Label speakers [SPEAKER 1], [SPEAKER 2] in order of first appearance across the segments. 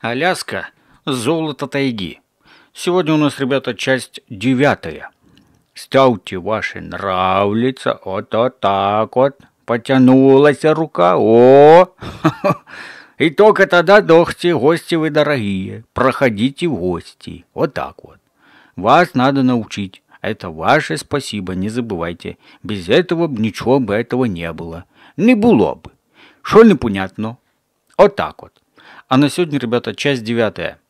[SPEAKER 1] Аляска – золото тайги. Сегодня у нас, ребята, часть девятая. Ставьте ваши нравлица, вот, вот так вот. Потянулась рука, о! И только тогда, дохти, гости вы дорогие, проходите в гости. Вот так вот. Вас надо научить. Это ваше спасибо, не забывайте. Без этого б ничего бы этого не было. Не было бы. Что непонятно? Вот так вот. А на сегодня, ребята, часть девятая.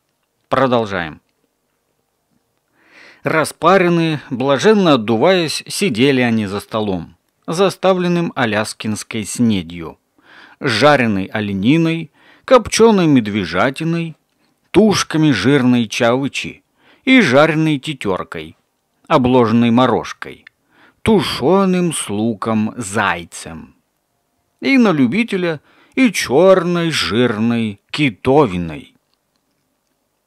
[SPEAKER 1] Продолжаем. Распаренные, блаженно отдуваясь, сидели они за столом, заставленным аляскинской снедью, жареной олениной, копченой медвежатиной, тушками жирной чавычи и жареной тетеркой, обложенной морожкой, тушеным с луком зайцем. И на любителя – и черной жирной китовиной.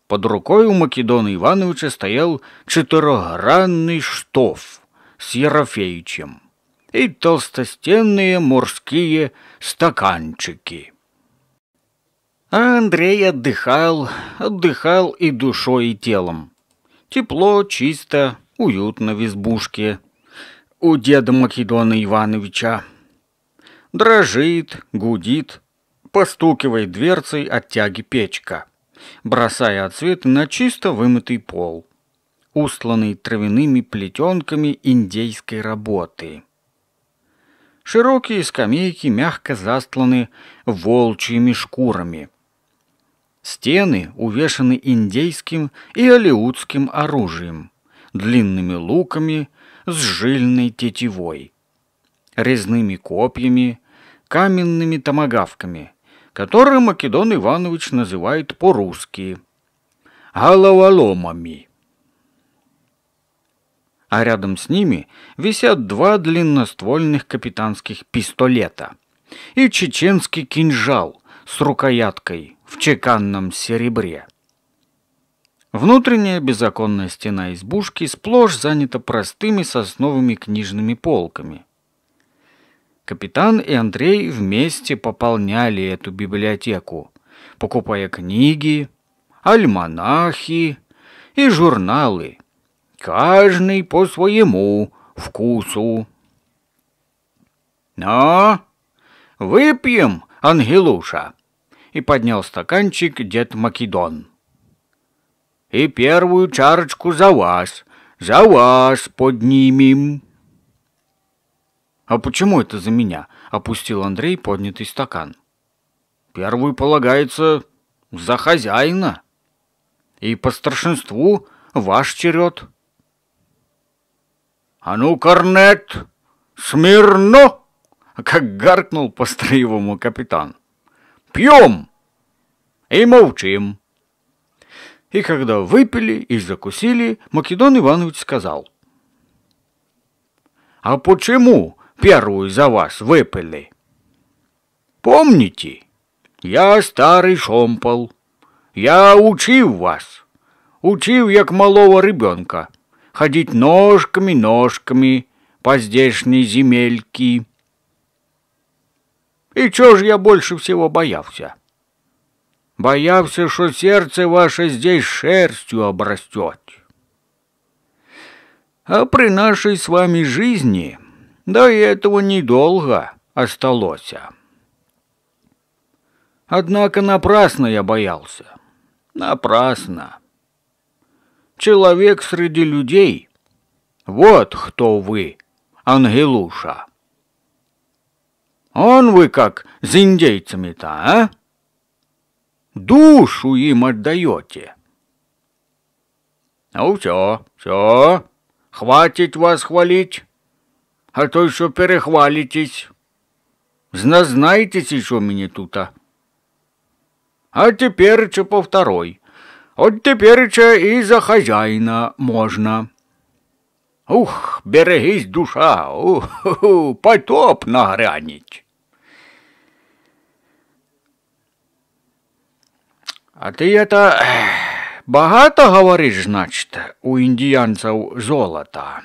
[SPEAKER 1] Под рукой у Македона Ивановича стоял четырехгранный штоф с Ерофеичем и толстостенные морские стаканчики. А Андрей отдыхал, отдыхал и душой, и телом. Тепло, чисто, уютно в избушке. У деда Македона Ивановича. Дрожит, гудит, Постукивая дверцей от тяги печка, бросая отсветы на чисто вымытый пол, устланный травяными плетенками индейской работы. Широкие скамейки мягко застланы волчьими шкурами. Стены увешаны индейским и алиутским оружием, длинными луками с жильной тетивой, резными копьями, каменными томагавками – которые Македон Иванович называет по-русски «головоломами». А рядом с ними висят два длинноствольных капитанских пистолета и чеченский кинжал с рукояткой в чеканном серебре. Внутренняя беззаконная стена избушки сплошь занята простыми сосновыми книжными полками – Капитан и Андрей вместе пополняли эту библиотеку, покупая книги, альманахи и журналы, каждый по своему вкусу. «Но выпьем, Ангелуша!» и поднял стаканчик дед Македон. «И первую чарочку за вас, за вас поднимем!» «А почему это за меня?» — опустил Андрей поднятый стакан. «Первый полагается за хозяина. И по старшинству ваш черед». «А ну, корнет! Смирно!» — как гаркнул по строевому капитан. «Пьем!» «И молчим!» И когда выпили и закусили, Македон Иванович сказал. «А почему первую за вас выпили. Помните, я старый шомпол. Я учил вас. Учил, як малого ребенка, ходить ножками-ножками по здешней земельке. И чё ж я больше всего боялся? Боялся, что сердце ваше здесь шерстью обрастет. А при нашей с вами жизни да и этого недолго осталось. Однако напрасно я боялся. Напрасно. Человек среди людей. Вот кто вы, Ангелуша. Он вы как с индейцами-то, а? Душу им отдаете. Ну все, все, хватит вас хвалить а то й що перехвалітесь. Зназнайтесь, що мені тута. А, а тепереча по второй. От тепереча і за хазяїна можна. Ух, берегись душа, ух, ух потоп нагряніть. А ти это багато говориш, значить, у індіянців золота.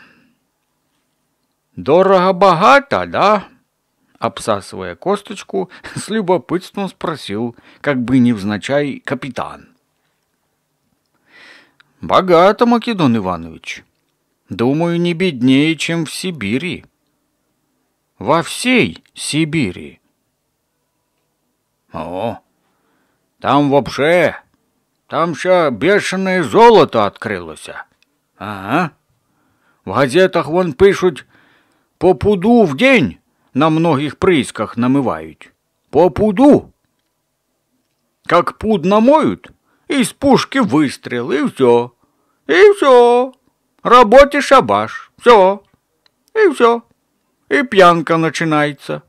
[SPEAKER 1] «Дорого-богато, да?» Обсасывая косточку, с любопытством спросил, как бы невзначай, капитан. «Богато, Македон Иванович. Думаю, не беднее, чем в Сибири. Во всей Сибири». «О, там вообще, там ща бешеное золото открылося. Ага. В газетах вон пишут, по пуду в день на многих приисках намывают. По пуду. Как пуд намоют, из пушки выстрел, и все. И все. Работе шабаш. Все. И все. И пьянка начинается.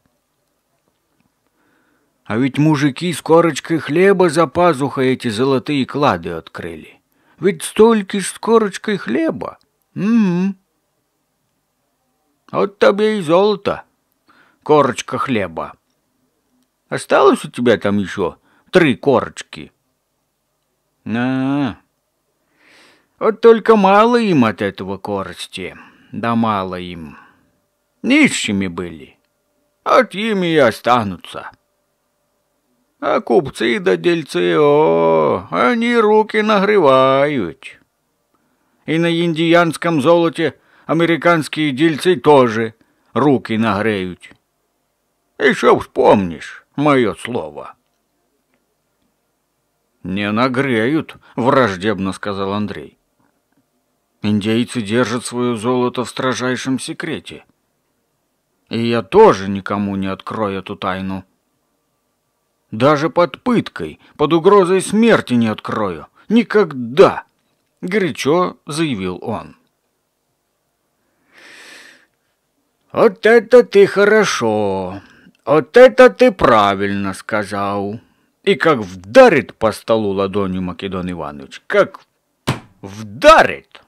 [SPEAKER 1] А ведь мужики с корочкой хлеба за пазухой эти золотые клады открыли. Ведь столько с корочкой хлеба. Угу. Вот тебе и золото, корочка хлеба. Осталось у тебя там еще три корочки? На, вот только мало им от этого корости, да мало им. Нищими были, от ими и останутся. А купцы да дельцы, о, они руки нагревают. И на индиянском золоте – американские дельцы тоже руки нагреют. Еще вспомнишь мое слово. «Не нагреют», — враждебно сказал Андрей. «Индейцы держат свое золото в строжайшем секрете. И я тоже никому не открою эту тайну. Даже под пыткой, под угрозой смерти не открою. Никогда!» — горячо заявил он. «Вот это ты хорошо! Вот это ты правильно сказал!» И как вдарит по столу ладонью Македон Иванович, как вдарит!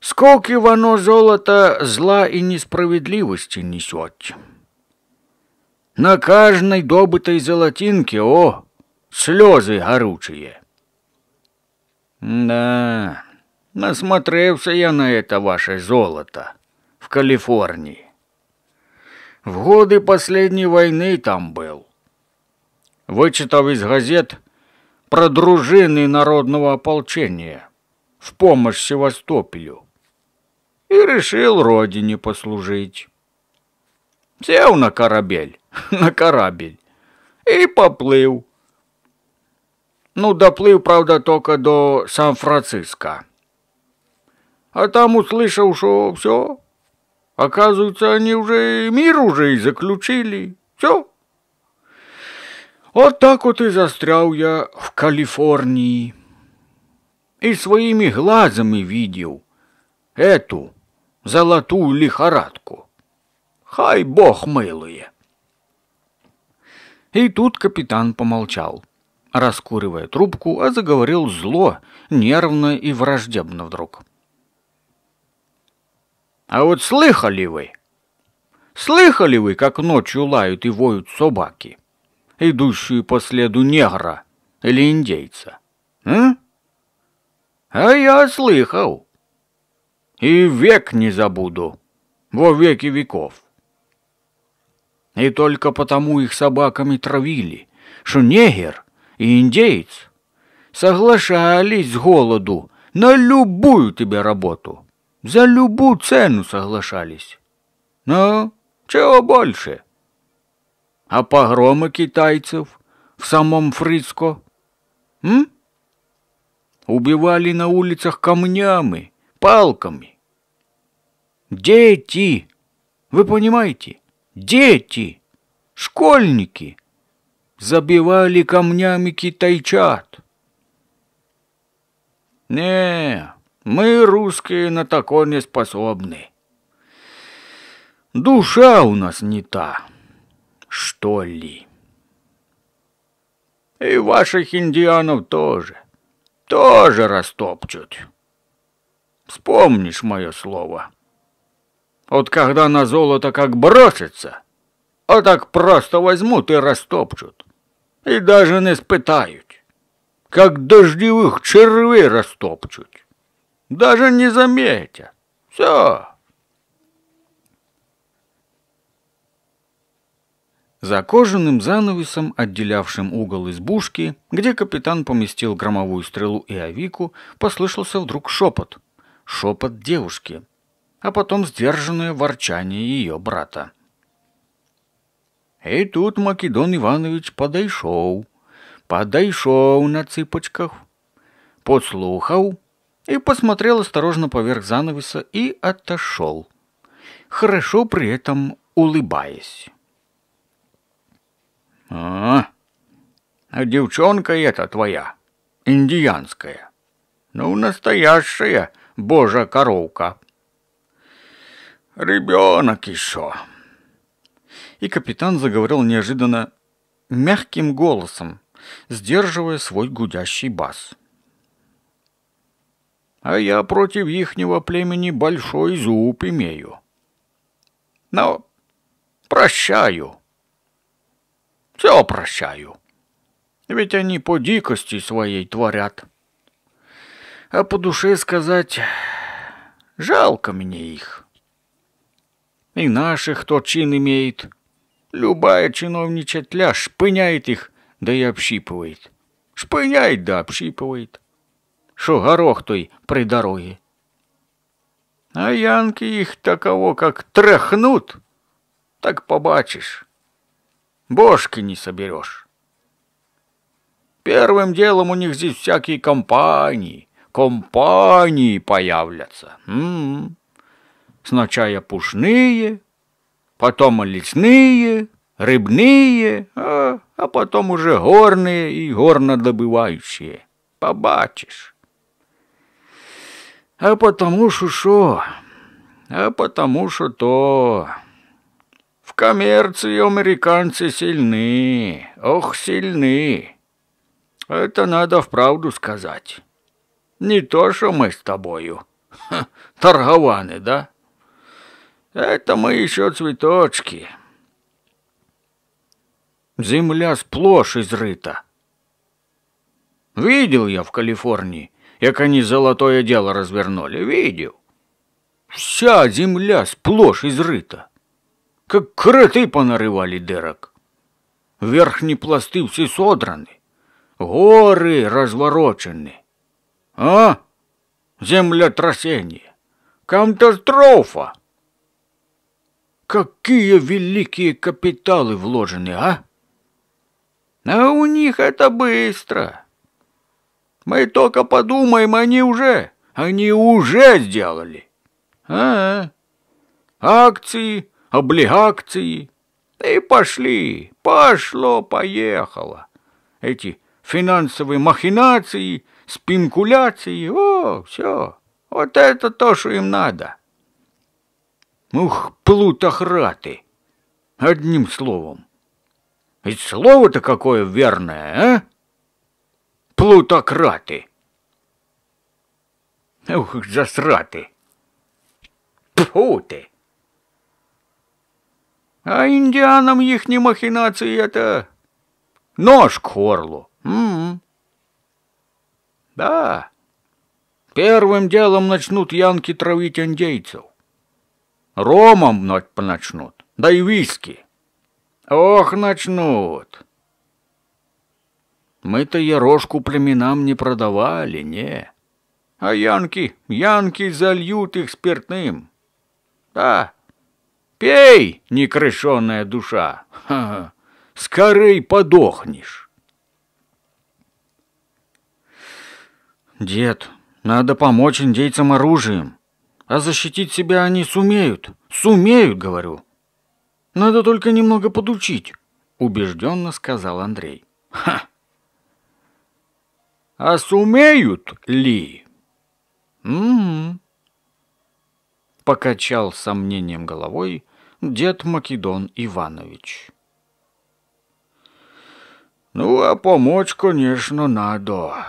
[SPEAKER 1] Сколько воно золота зла и несправедливости несет. На каждой добытой золотинке, о, слезы горучие. Да... Насмотрелся я на это ваше золото в Калифорнии. В годы последней войны там был. Вычитав из газет про дружины народного ополчения в помощь Севастополю и решил родине послужить. Сел на корабель, на корабль и поплыл. Ну, доплыл, правда, только до Сан-Франциско а там услышал, что все. Оказывается, они уже мир уже и заключили. Все. Вот так вот и застрял я в Калифорнии. И своими глазами видел эту золотую лихорадку. Хай бог милые. И тут капитан помолчал, раскуривая трубку, а заговорил зло, нервно и враждебно вдруг. — а вот слыхали вы? Слыхали вы, как ночью лают и воют собаки, идущие по следу негра или индейца? А? А я слыхал. И век не забуду, во веки веков. И только потому их собаками травили, что негер и индейц соглашались с голоду на любую тебе работу. За любую цену соглашались. Ну, чего больше? А погромы китайцев в самом Фрицко? М? Убивали на улицах камнями, палками. Дети! Вы понимаете? Дети! Школьники! Забивали камнями китайчат. Не, мы, русские, на такое не способны. Душа у нас не та, что ли. И ваших индианов тоже, тоже растопчут. Вспомнишь мое слово. Вот когда на золото как бросится, а так просто возьмут и растопчут. И даже не спытают, как дождевых червей растопчут даже не заметят. Все. За кожаным занавесом, отделявшим угол избушки, где капитан поместил громовую стрелу и авику, послышался вдруг шепот. Шепот девушки, а потом сдержанное ворчание ее брата. И тут Македон Иванович подошел, подошел на цыпочках, подслухал, и посмотрел осторожно поверх занавеса и отошел, хорошо при этом улыбаясь. «А, а девчонка эта твоя, индианская, ну, настоящая божья коровка. Ребенок еще!» И капитан заговорил неожиданно мягким голосом, сдерживая свой гудящий бас. — а я против ихнего племени большой зуб имею. Но прощаю, все прощаю, ведь они по дикости своей творят. А по душе сказать, жалко мне их. И наших тот чин имеет, любая чиновничья тля шпыняет их, да и общипывает. Шпыняет да общипывает що горох той при дороге. А янки їх таково, как тряхнут, так побачишь. Бошки не соберешь. Первым делом у них здесь всякие компании, компании появлятся. М -м -м. Сначала пушные, потом лесные, рыбные, а, а потом уже горные и горнодобывающие. Побачишь. А потому что что? А потому что то. В коммерции американцы сильны. Ох, сильны. Это надо вправду сказать. Не то, что мы с тобою. Ха, торгованы, да? Это мы еще цветочки. Земля сплошь изрыта. Видел я в Калифорнии як они золотое дело развернули, видел. Вся земля сплошь изрыта, как кроты понарывали дырок. Верхние пласты все содраны, горы разворочены. А? Землетрясение. Катастрофа. Какие великие капиталы вложены, а? А у них это быстро. Мы только подумаем, они уже, они уже сделали. А, а, акции, облигации. И пошли, пошло, поехало. Эти финансовые махинации, спинкуляции, о, все. Вот это то, что им надо. Ух, плутохраты. Одним словом. Ведь слово-то какое верное, а? Плутократы, Ух, засрати. Пфути. А індіанам їхні махинации это нож к горлу. М м-м. -м. Да. Первым делом начнут янки травить индейцев. Ромом начнут, да и виски. Ох, начнут. Мы-то ерошку племенам не продавали, не. А янки, янки зальют их спиртным. Да, пей, некрышенная душа, Ха -ха. скорей подохнешь. Дед, надо помочь индейцам оружием, а защитить себя они сумеют, сумеют, говорю. Надо только немного подучить, убежденно сказал Андрей. Ха! А сумеют ли? Угу. Покачал сомнением головой дед Македон Иванович. Ну, а помочь, конечно, надо.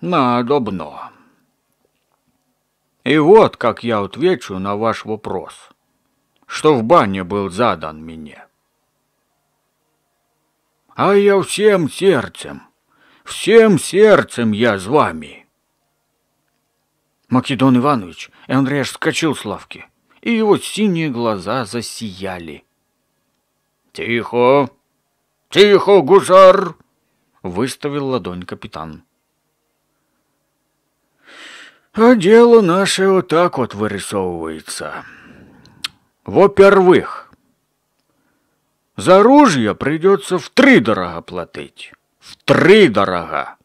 [SPEAKER 1] надо бно. И вот как я отвечу на ваш вопрос, что в бане был задан мне. А я всем сердцем Всем сердцем я с вами!» Македон Иванович и Андрей вскочил с лавки, и его синие глаза засияли. «Тихо! Тихо, гусар!» — выставил ладонь капитан. «А дело наше вот так вот вырисовывается. Во-первых, за оружие придется втридорого платить втридорога.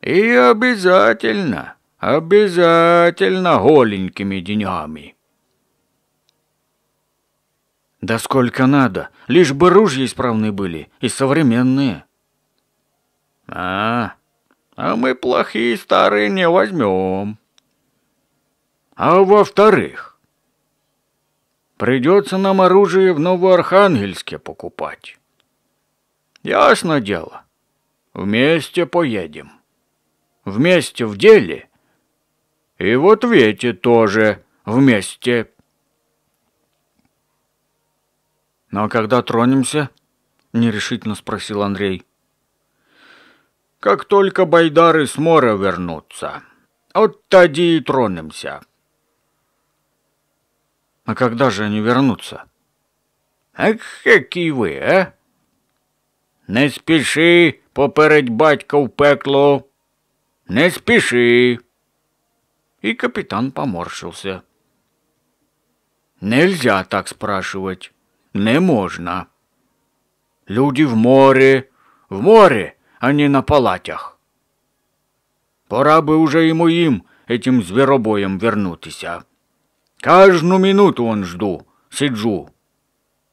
[SPEAKER 1] И обязательно, обязательно голенькими деньгами. Да сколько надо, лишь бы ружья исправные были и современные. А, а мы плохие старые не возьмем. А во-вторых, придется нам оружие в Новоархангельске покупать. Ясно дело, Вместе поедем. Вместе в деле. И вот ответе тоже вместе. Но ну, а когда тронемся? Нерешительно спросил Андрей. Как только байдары с моря вернутся, от тади и тронемся. А когда же они вернутся? А какие вы, а? Не спіши поперед батька в пекло. Не спіши. И капитан поморщился. Нельзя так спрашивать. Не можно. Люди в море, в море, а не на палатях. Пора бы уже ему им, этим зверобоем, вернуться. Каждую минуту он жду, сиджу.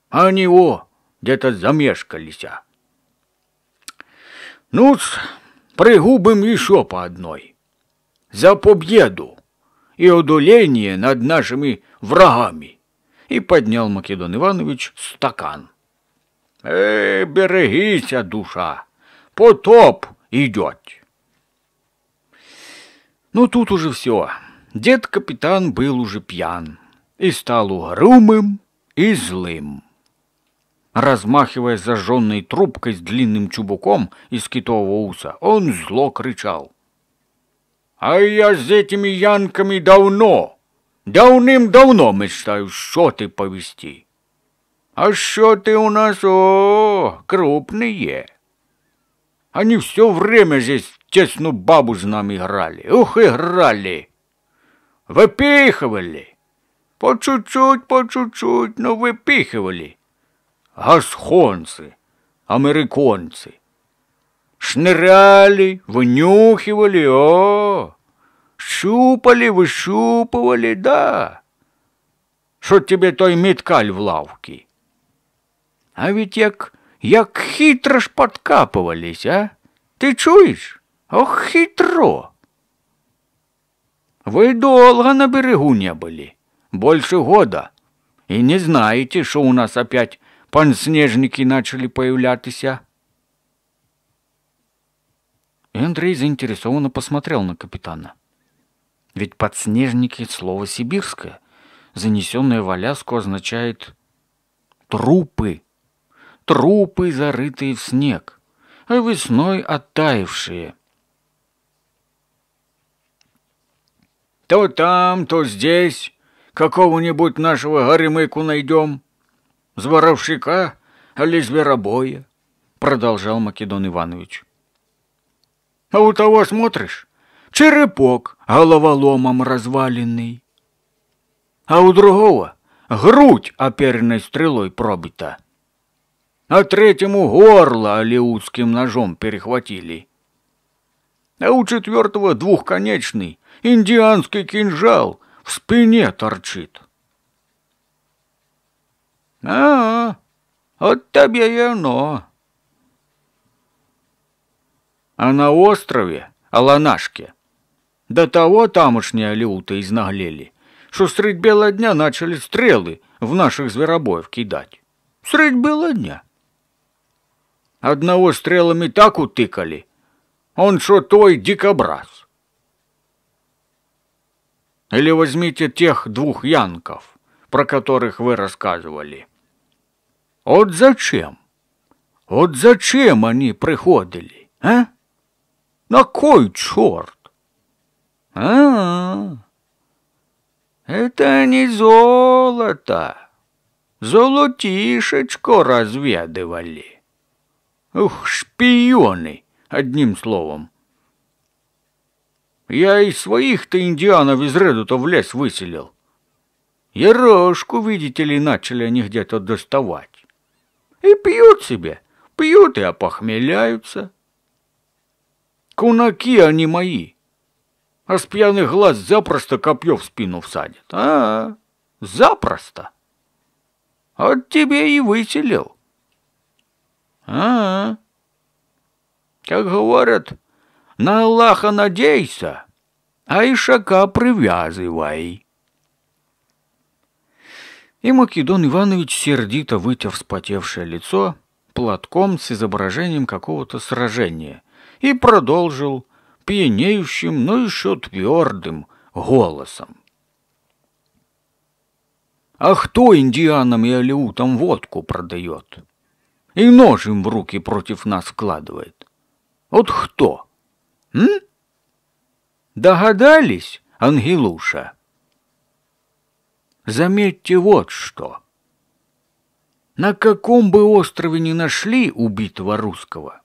[SPEAKER 1] А они, о, где-то замешкались ну ж, пригубим еще по одной. За победу и одоление над нашими врагами. И поднял Македон Иванович стакан. Э, берегися, душа, потоп идет. Ну тут уже все. Дед-капитан был уже пьян и стал угрюмым и злым. Размахивая зажженной трубкой с длинным чубуком из китового уса, он зло кричал. «А я с этими янками давно, давным-давно мечтаю счеты повести. А счеты у нас, о, крупные. Они все время здесь тесну бабу с нами играли, ух, играли, выпихивали». По чуть-чуть, по чуть-чуть, но выпихивали. Гасхонцы, американцы, Шныряли, вынюхивали, о, щупали, выщупывали, да. что тебе той меткаль в лавке? А ведь як, як хитро ж подкапывались, а? Ты чуешь? Ох, хитро! Вы долго на берегу не были, больше года, и не знаете, что у нас опять панснежники начали появляться. Андрей заинтересованно посмотрел на капитана. Ведь подснежники — слово сибирское. Занесенное в Аляску означает трупы. Трупы, зарытые в снег, а весной оттаившие. То там, то здесь какого-нибудь нашего горемыку найдем. Зворовщика, воровщика или зверобоя, продолжал Македон Иванович. А у того смотришь, черепок головоломом разваленный, а у другого грудь оперенной стрелой пробита, а третьему горло или ножом перехватили, а у четвертого двухконечный индианский кинжал в спине торчит. А, вот тебе и оно. А на острове Аланашке до того тамошние люты изнаглели, что средь бела дня начали стрелы в наших зверобоев кидать. Средь бела дня. Одного стрелами так утыкали, он что той дикобраз. Или возьмите тех двух янков, про которых вы рассказывали. От зачем? от зачем они приходили, а? На кой черт? А, -а, а Это не золото. Золотишечко разведывали. Ух, шпионы, одним словом. Я и своих-то индианов из Реду-то в лес выселил. Ерошку, видите ли, начали они где-то доставать. И пьют себе, пьют и опохмеляются. Кунаки они мои, а с пьяных глаз запросто копье в спину всадит. А, -а, -а запросто. Вот тебе и выселил. А, -а, а Как говорят, на Аллаха надейся, а ишака привязывай. И Македон Иванович, сердито вытяв вспотевшее лицо, платком с изображением какого-то сражения, и продолжил пьянеющим, но еще твердым голосом. А кто индианам и алиутам водку продает? И нож им в руки против нас вкладывает? Вот кто? М? Догадались, Ангелуша?» Заметьте вот что. На каком бы острове ни нашли убитого русского,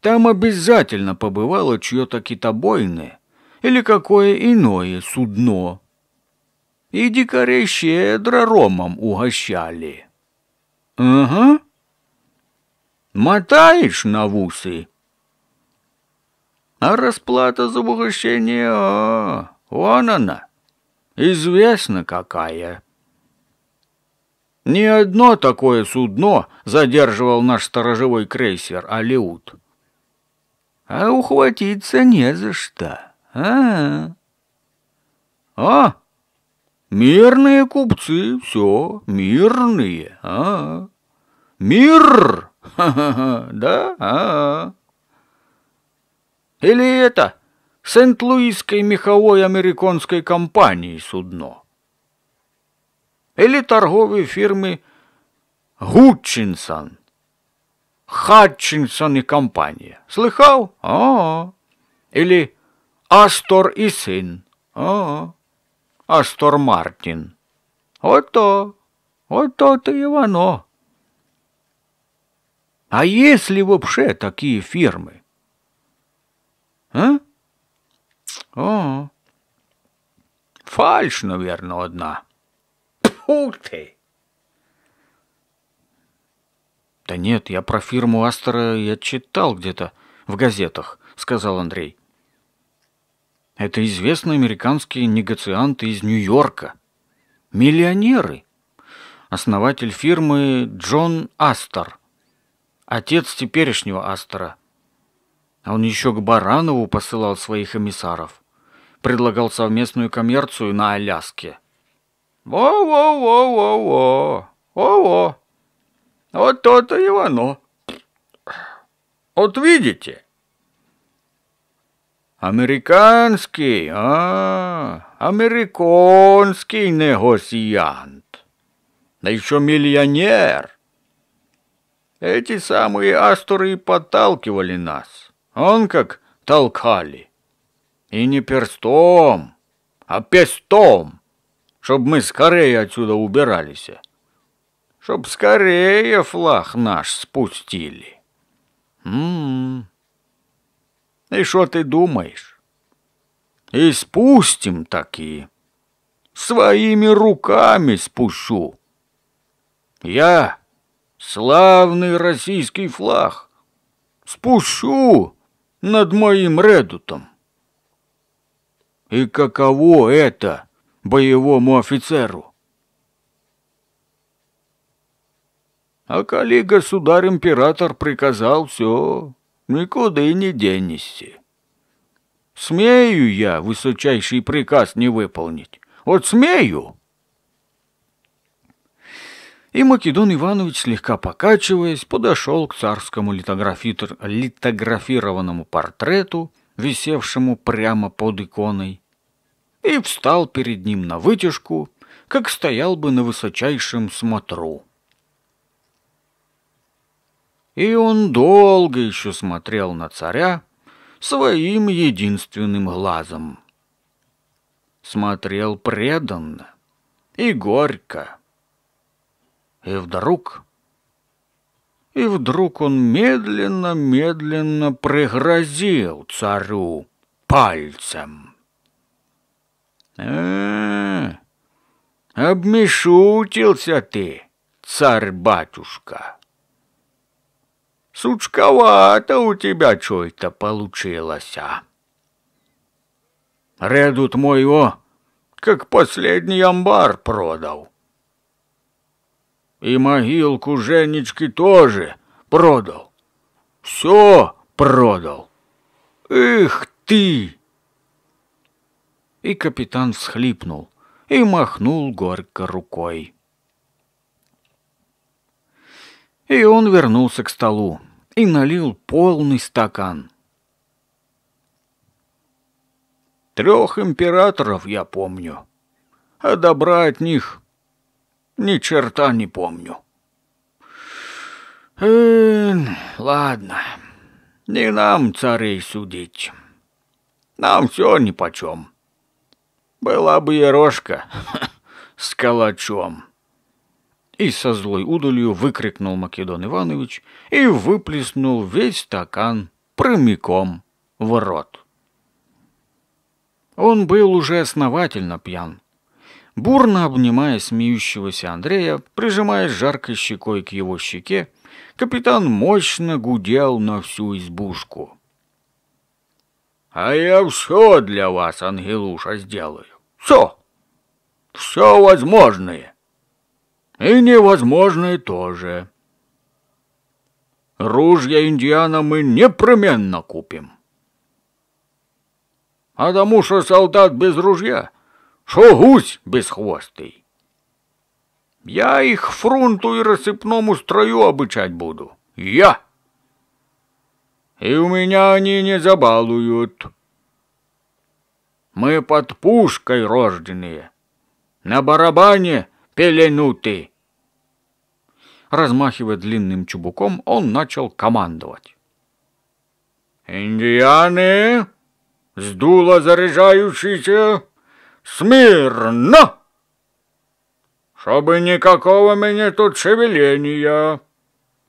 [SPEAKER 1] там обязательно побывало чье-то китобойное или какое иное судно. И дикарей щедро ромом угощали. Ага. Мотаешь на вусы? А расплата за угощение, о, а, вон она известно какая. Ни одно такое судно задерживал наш сторожевой крейсер «Алиут». А ухватиться не за что. А, -а. а мирные купцы, все, мирные. А, -а. мир, Ха -ха -ха. да, а. Или это Сент-Луисской меховой американской компании судно. Или торговой фирмы Гутчинсон, Хатчинсон и компания. Слыхал? О, -о, -о. Или Астор и сын. О, а. -о. Астор Мартин. Ой-то, Ото, то ты ивано. А есть ли вообще такие фирмы? А? О. Фальш, навірно, одна. Пфу ти. Да нет, я про фирму Астера я читал где-то в газетах, сказал Андрей. Это известные американские негацианты из Нью-Йорка. Миллионеры. Основатель фирмы Джон Астер. Отец теперешнего Астера. А он еще к Баранову посылал своих эмиссаров предлагал совместную коммерцию на Аляске. «Во-во-во-во-во! Во-во! Вот то-то и оно! Вот видите!» американский, а, американський негосіянт, да еще миллионер. Эти самые асторы и подталкивали нас, он как толкали. И не перстом, а пестом, чтоб мы скорее отсюда убирались. Чтоб скорее флаг наш спустили. М м-м. -м -м. И что ты думаешь? И спустим такие. Своими руками спущу. Я славный российский флаг спущу над моим редутом. И каково это боевому офицеру? А коли государь-император приказал, все, никуда и не денешься. Смею я высочайший приказ не выполнить. Вот смею!» И Македон Иванович, слегка покачиваясь, подошел к царскому литографированному портрету, висевшему прямо под иконой, и встал перед ним на вытяжку, как стоял бы на высочайшем смотру. И он долго еще смотрел на царя своим единственным глазом. Смотрел преданно и горько. И вдруг... И вдруг он медленно-медленно пригрозил царю пальцем. А? обмешутился ты, царь-батюшка. Сучковато у тебя что-то получилось, а? Редут моего, как последний амбар продал. И могилку Женечки тоже продал. Все продал. Эх ты! И капитан всхлипнул и махнул горько рукой. И он вернулся к столу и налил полный стакан. Трех императоров я помню, а добра от них ни черта не помню. Э, ладно, не нам царей судить. Нам все нипочем была бы Ерошка с калачом. И со злой удалью выкрикнул Македон Иванович и выплеснул весь стакан прямиком в рот. Он был уже основательно пьян. Бурно обнимая смеющегося Андрея, прижимая жаркой щекой к его щеке, капитан мощно гудел на всю избушку. «А я все для вас, Ангелуша, сделаю. Все. Все возможное. И невозможное тоже. Ружья Индиана мы непременно купим. А тому, что солдат без ружья, что гусь без безхвостый. Я их фронту и рассыпному строю обучать буду. Я. И у меня они не забалуют». Мы под пушкой рожденные, на барабане пеленуты. Размахивая длинным чубуком, он начал командовать. «Индианы, с дула заряжающийся, смирно! Чтобы никакого мне тут шевеления!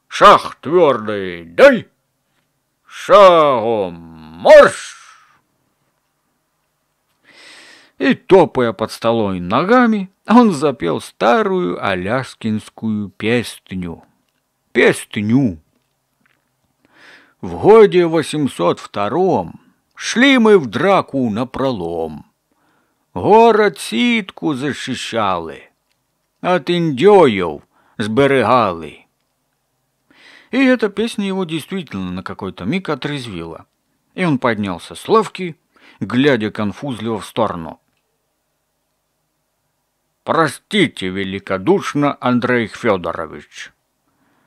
[SPEAKER 1] Шах твердый дай! Шагом марш!» и, топая под столой ногами, он запел старую аляскинскую песню. Песню. В годе 802 шли мы в драку на пролом. Город ситку защищали, от индёев сберегали. И эта песня его действительно на какой-то миг отрезвила. И он поднялся с лавки, глядя конфузливо в сторону. Простите великодушно, Андрей Федорович.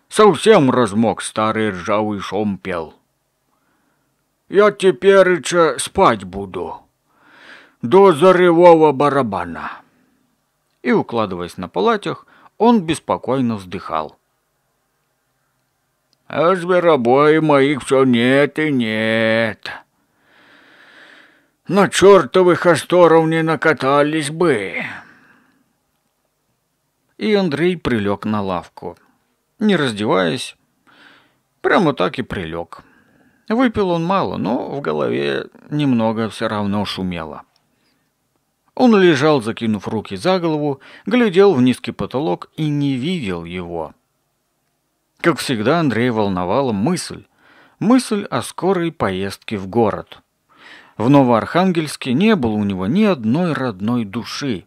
[SPEAKER 1] Совсем размок старый ржавый шомпел. Я теперь спать буду до заревого барабана. И, укладываясь на палатях, он беспокойно вздыхал. А зверобои моих все нет и нет. На чертовых асторов не накатались бы и Андрей прилег на лавку. Не раздеваясь, прямо так и прилег. Выпил он мало, но в голове немного все равно шумело. Он лежал, закинув руки за голову, глядел в низкий потолок и не видел его. Как всегда, Андрей волновала мысль. Мысль о скорой поездке в город. В Новоархангельске не было у него ни одной родной души.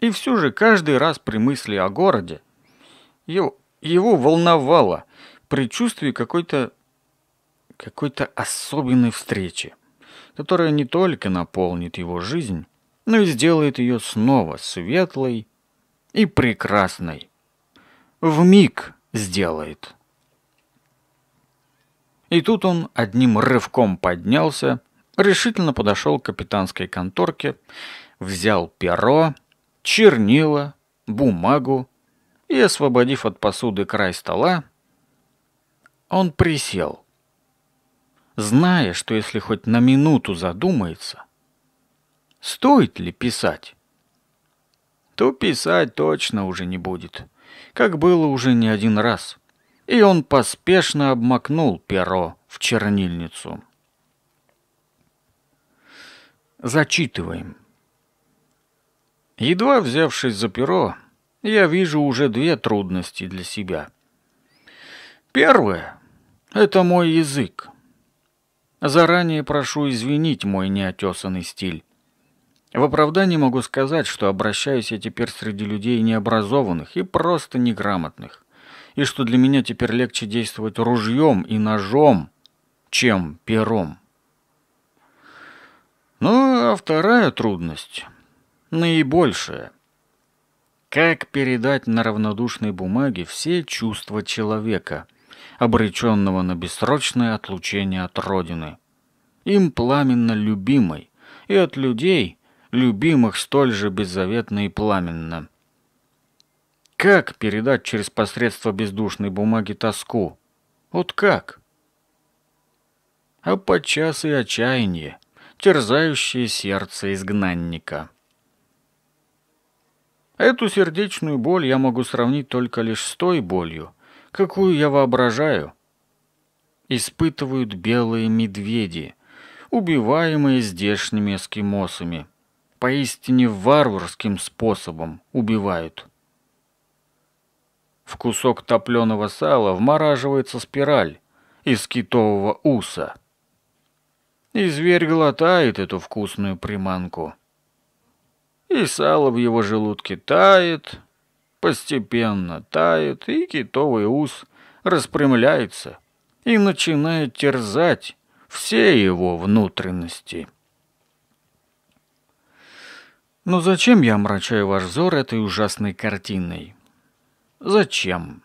[SPEAKER 1] И все же каждый раз при мысли о городе его, его волновало предчувствие какой-то какой-то особенной встречи, которая не только наполнит его жизнь, но и сделает ее снова светлой и прекрасной. В миг сделает. И тут он одним рывком поднялся, решительно подошел к капитанской конторке, взял перо чернила, бумагу и, освободив от посуды край стола, он присел, зная, что если хоть на минуту задумается, стоит ли писать, то писать точно уже не будет, как было уже не один раз. И он поспешно обмакнул перо в чернильницу. Зачитываем. Едва взявшись за перо, я вижу уже две трудности для себя. Первое — это мой язык. Заранее прошу извинить мой неотесанный стиль. В оправдании могу сказать, что обращаюсь я теперь среди людей необразованных и просто неграмотных, и что для меня теперь легче действовать ружьем и ножом, чем пером. Ну, а вторая трудность — наибольшее. Как передать на равнодушной бумаге все чувства человека, обреченного на бессрочное отлучение от Родины, им пламенно любимой, и от людей, любимых столь же беззаветно и пламенно? Как передать через посредство бездушной бумаги тоску? Вот как? А подчас и отчаяние, терзающее сердце изгнанника. А эту сердечную боль я могу сравнить только лишь с той болью, какую я воображаю. Испытывают белые медведи, убиваемые здешними эскимосами. Поистине варварским способом убивают. В кусок топленого сала вмораживается спираль из китового уса. И зверь глотает эту вкусную приманку – и сало в его желудке тает, постепенно тает, и китовый ус распрямляется и начинает терзать все его внутренности. Но «Ну зачем я омрачаю ваш взор этой ужасной картиной? Зачем?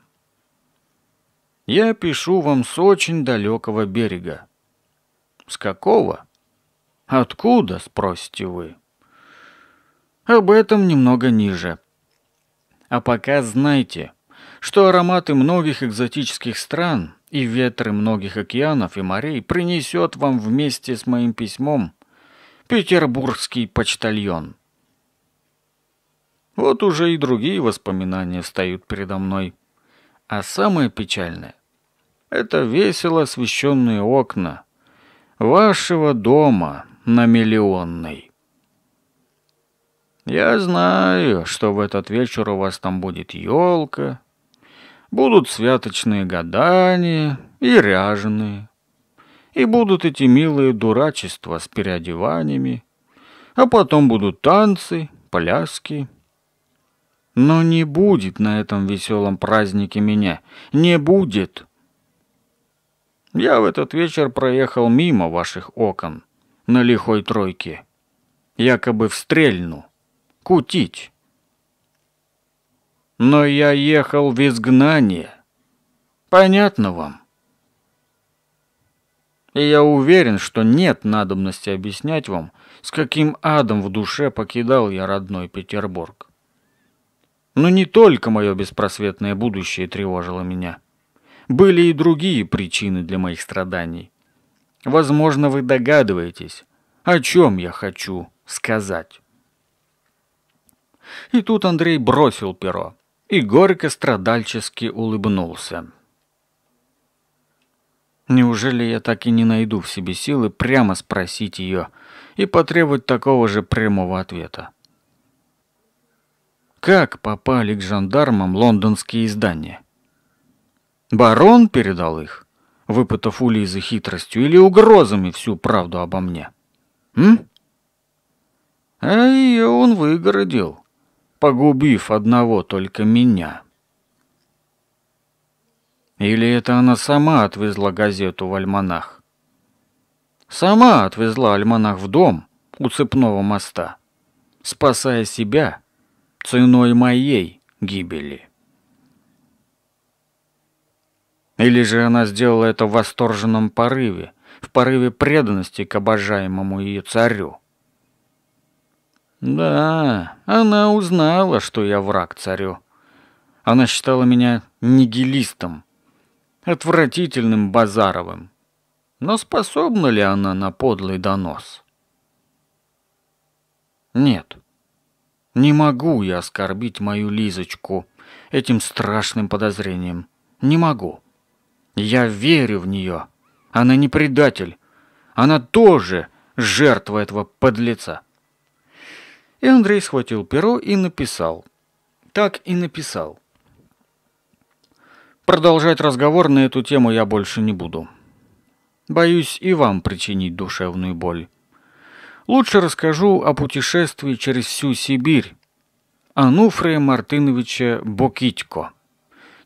[SPEAKER 1] Я пишу вам с очень далекого берега. С какого? Откуда, спросите вы? Об этом немного ниже. А пока знайте, что ароматы многих экзотических стран и ветры многих океанов и морей принесет вам вместе с моим письмом петербургский почтальон. Вот уже и другие воспоминания встают передо мной. А самое печальное — это весело освещенные окна вашего дома на Миллионной. Я знаю, что в этот вечер у вас там будет елка, будут святочные гадания и ряженые, и будут эти милые дурачества с переодеваниями, а потом будут танцы, пляски. Но не будет на этом веселом празднике меня, не будет. Я в этот вечер проехал мимо ваших окон на лихой тройке, якобы встрельну кутить. Но я ехал в изгнание. Понятно вам? И я уверен, что нет надобности объяснять вам, с каким адом в душе покидал я родной Петербург. Но не только мое беспросветное будущее тревожило меня. Были и другие причины для моих страданий. Возможно, вы догадываетесь, о чем я хочу сказать. И тут Андрей бросил перо и горько страдальчески улыбнулся. Неужели я так и не найду в себе силы прямо спросить ее и потребовать такого же прямого ответа? Как попали к жандармам лондонские издания? Барон передал их, выпытав у Лизы хитростью или угрозами всю правду обо мне. М? А ее он выгородил погубив одного только меня. Или это она сама отвезла газету в альманах? Сама отвезла альманах в дом у цепного моста, спасая себя ценой моей гибели. Или же она сделала это в восторженном порыве, в порыве преданности к обожаемому ее царю. Да, она узнала, что я враг царю. Она считала меня нигилистом, отвратительным Базаровым. Но способна ли она на подлый донос? Нет. Не могу я оскорбить мою Лизочку этим страшным подозрением. Не могу. Я верю в нее. Она не предатель. Она тоже жертва этого подлеца. И Андрей схватил перо и написал. Так и написал. Продолжать разговор на эту тему я больше не буду. Боюсь и вам причинить душевную боль. Лучше расскажу о путешествии через всю Сибирь Ануфрия Мартыновича Бокитько,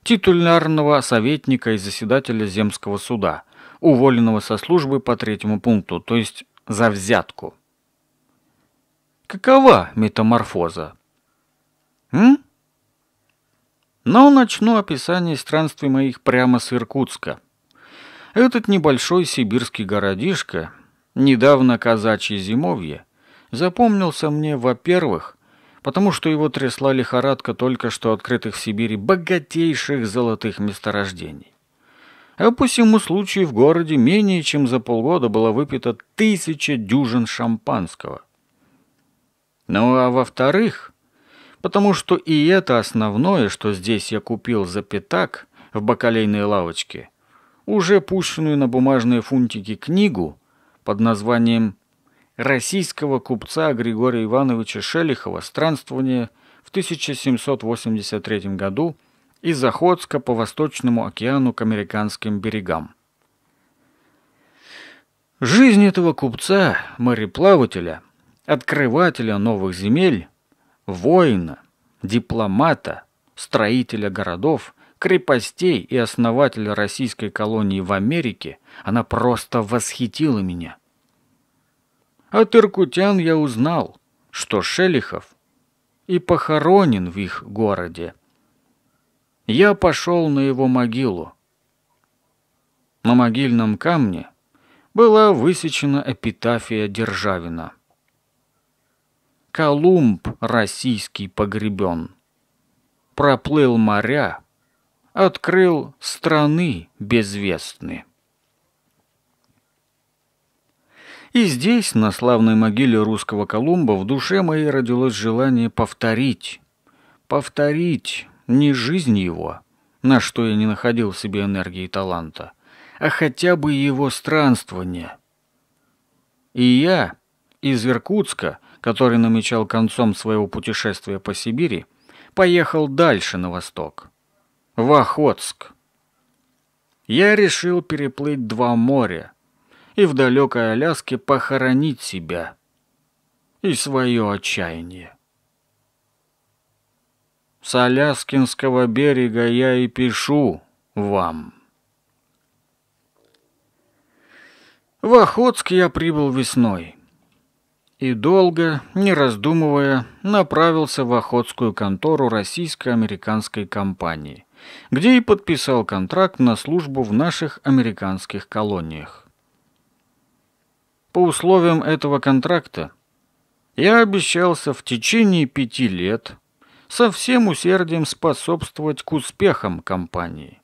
[SPEAKER 1] титулярного советника и заседателя Земского суда, уволенного со службы по третьему пункту, то есть за взятку – Какова метаморфоза? М? Но начну описание странствий моих прямо с Иркутска. Этот небольшой сибирский городишко, недавно казачье зимовье, запомнился мне, во-первых, потому что его трясла лихорадка только что открытых в Сибири богатейших золотых месторождений. А по всему случаю в городе менее чем за полгода было выпито тысяча дюжин шампанского. Ну а во-вторых, потому что и это основное, что здесь я купил за пятак в бакалейной лавочке, уже пущенную на бумажные фунтики книгу под названием «Российского купца Григория Ивановича Шелихова. Странствование в 1783 году из Охотска по Восточному океану к американским берегам». Жизнь этого купца, мореплавателя – открывателя новых земель, воина, дипломата, строителя городов, крепостей и основателя российской колонии в Америке, она просто восхитила меня. От иркутян я узнал, что Шелихов и похоронен в их городе. Я пошел на его могилу. На могильном камне была высечена эпитафия Державина – Колумб российский погребен. Проплыл моря, открыл страны безвестные. И здесь, на славной могиле русского Колумба, в душе моей родилось желание повторить, повторить не жизнь его, на что я не находил в себе энергии и таланта, а хотя бы его странствование. И я из Иркутска – который намечал концом своего путешествия по Сибири, поехал дальше на восток, в Охотск. Я решил переплыть два моря и в далекой Аляске похоронить себя и свое отчаяние. С Аляскинского берега я и пишу вам. В Охотск я прибыл весной – и долго, не раздумывая, направился в охотскую контору российско-американской компании, где и подписал контракт на службу в наших американских колониях. По условиям этого контракта я обещался в течение пяти лет со всем усердием способствовать к успехам компании,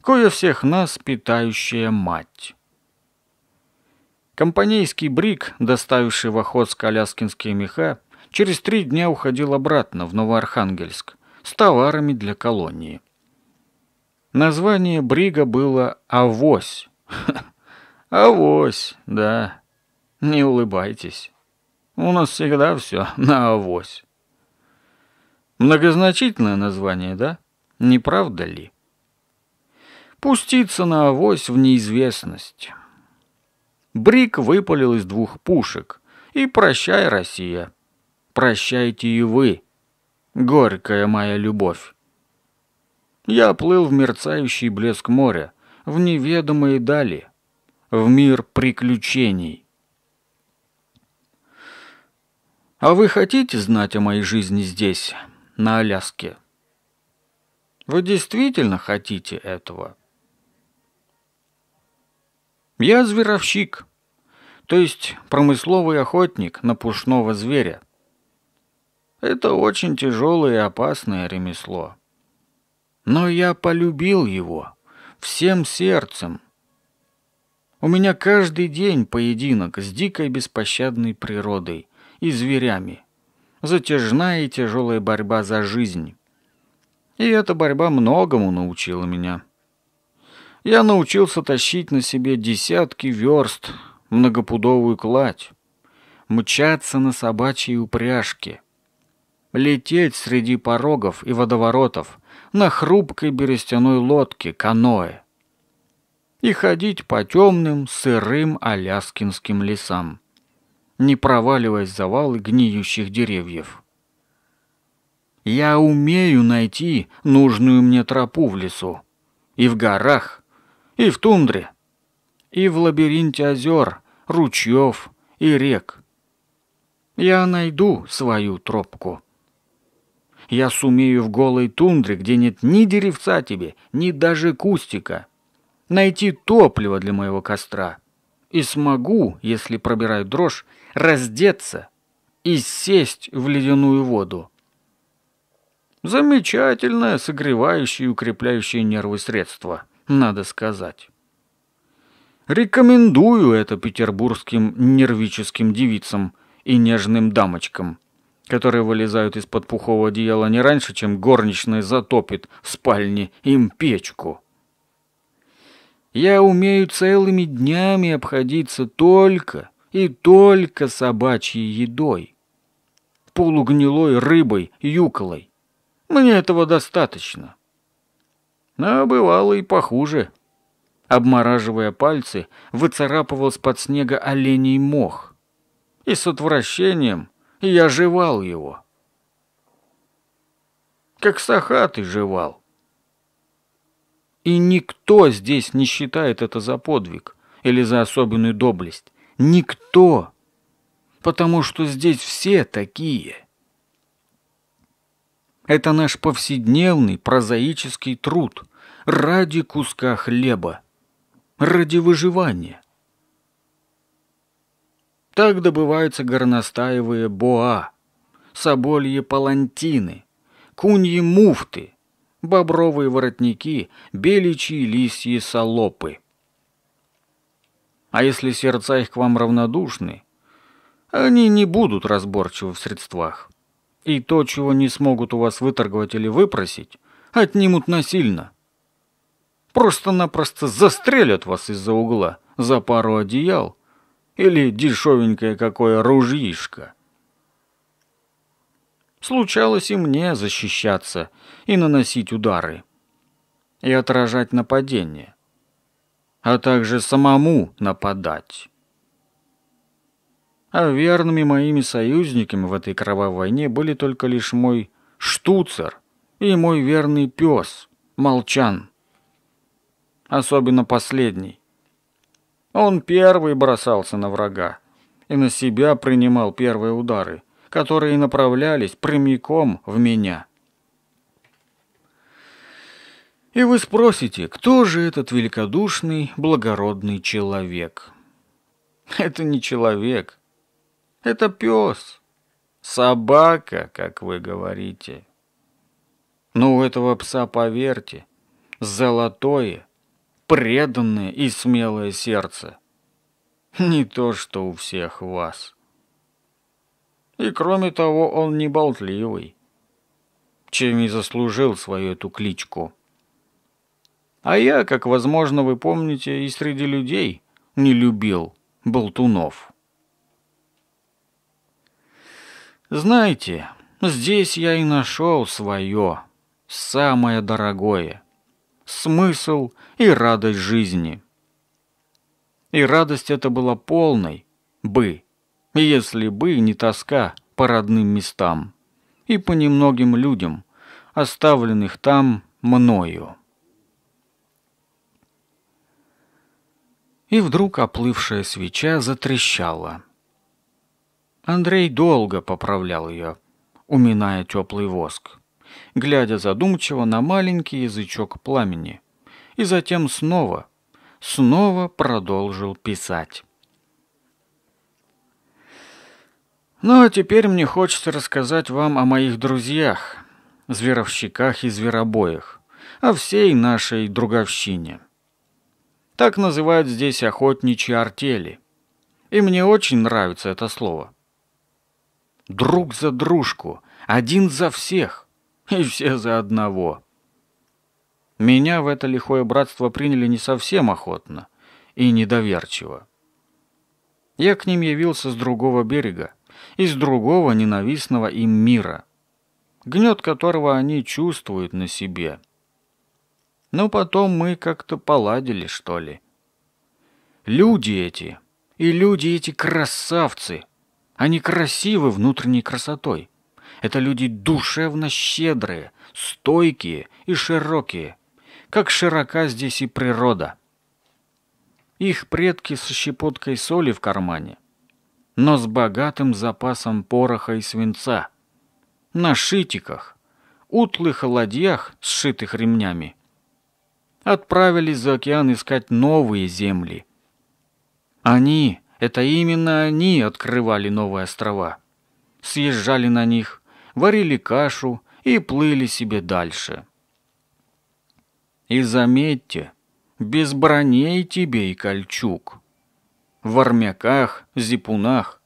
[SPEAKER 1] кое всех нас питающая мать. Компанейский брик, доставивший в Охотск аляскинские меха, через три дня уходил обратно в Новоархангельск с товарами для колонии. Название брига было «Авось». «Авось», да. Не улыбайтесь. У нас всегда все на авось. Многозначительное название, да? Не правда ли? Пуститься на авось в неизвестность. Брик выпалил из двух пушек. И прощай, Россия. Прощайте и вы. Горькая моя любовь. Я плыл в мерцающий блеск моря, в неведомые дали, в мир приключений. А вы хотите знать о моей жизни здесь, на Аляске? Вы действительно хотите этого? — я зверовщик, то есть промысловый охотник на пушного зверя. Это очень тяжелое и опасное ремесло. Но я полюбил его всем сердцем. У меня каждый день поединок с дикой беспощадной природой и зверями. Затяжная и тяжелая борьба за жизнь. И эта борьба многому научила меня я научился тащить на себе десятки верст, многопудовую кладь, мчаться на собачьей упряжке, лететь среди порогов и водоворотов на хрупкой берестяной лодке каноэ и ходить по темным, сырым аляскинским лесам, не проваливаясь в завалы гниющих деревьев. Я умею найти нужную мне тропу в лесу и в горах, и в тундре, и в лабиринте озер, ручьев и рек. Я найду свою тропку. Я сумею в голой тундре, где нет ни деревца тебе, ни даже кустика, найти топливо для моего костра. И смогу, если пробираю дрожь, раздеться и сесть в ледяную воду. Замечательное согревающее и укрепляющее нервы средство надо сказать. Рекомендую это петербургским нервическим девицам и нежным дамочкам, которые вылезают из-под пухового одеяла не раньше, чем горничная затопит в спальне им печку. Я умею целыми днями обходиться только и только собачьей едой, полугнилой рыбой, юколой. Мне этого достаточно но бывало и похуже. Обмораживая пальцы, выцарапывал с под снега оленей мох. И с отвращением я жевал его. Как сахаты жевал. И никто здесь не считает это за подвиг или за особенную доблесть. Никто. Потому что здесь все такие. Это наш повседневный прозаический труд ради куска хлеба, ради выживания. Так добываются горностаевые боа, собольи палантины, куньи муфты, бобровые воротники, беличьи лисьи солопы. А если сердца их к вам равнодушны, они не будут разборчивы в средствах. И то, чего не смогут у вас выторговать или выпросить, отнимут насильно – Просто-напросто застрелят вас из-за угла за пару одеял или дешевенькое какое ружьишко. Случалось и мне защищаться и наносить удары, и отражать нападение, а также самому нападать. А верными моими союзниками в этой кровавой войне были только лишь мой штуцер и мой верный пес, молчан особенно последний. Он первый бросался на врага и на себя принимал первые удары, которые направлялись прямиком в меня. И вы спросите, кто же этот великодушный, благородный человек? Это не человек, это пес, собака, как вы говорите. Но ну, у этого пса, поверьте, золотое, преданное и смелое сердце. Не то, что у всех вас. И кроме того, он не болтливый, чем и заслужил свою эту кличку. А я, как, возможно, вы помните, и среди людей не любил болтунов. Знаете, здесь я и нашел свое, самое дорогое — смысл и радость жизни. И радость эта была полной, бы, если бы не тоска по родным местам и по немногим людям, оставленных там мною. И вдруг оплывшая свеча затрещала. Андрей долго поправлял ее, уминая теплый воск глядя задумчиво на маленький язычок пламени. И затем снова, снова продолжил писать. Ну а теперь мне хочется рассказать вам о моих друзьях, зверовщиках и зверобоях, о всей нашей друговщине. Так называют здесь охотничьи артели. И мне очень нравится это слово. Друг за дружку, один за всех. И все за одного. Меня в это лихое братство приняли не совсем охотно и недоверчиво. Я к ним явился с другого берега, из другого ненавистного им мира, гнет которого они чувствуют на себе. Но потом мы как-то поладили, что ли. Люди эти, и люди эти красавцы, они красивы внутренней красотой. Это люди душевно щедрые, стойкие и широкие. Как широка здесь и природа. Их предки со щепоткой соли в кармане, но с богатым запасом пороха и свинца. На шитиках, утлых ладьях, сшитых ремнями, отправились за океан искать новые земли. Они, это именно они открывали новые острова. Съезжали на них, варили кашу и плыли себе дальше. И заметьте, без броней тебе и кольчуг. В армяках, зипунах,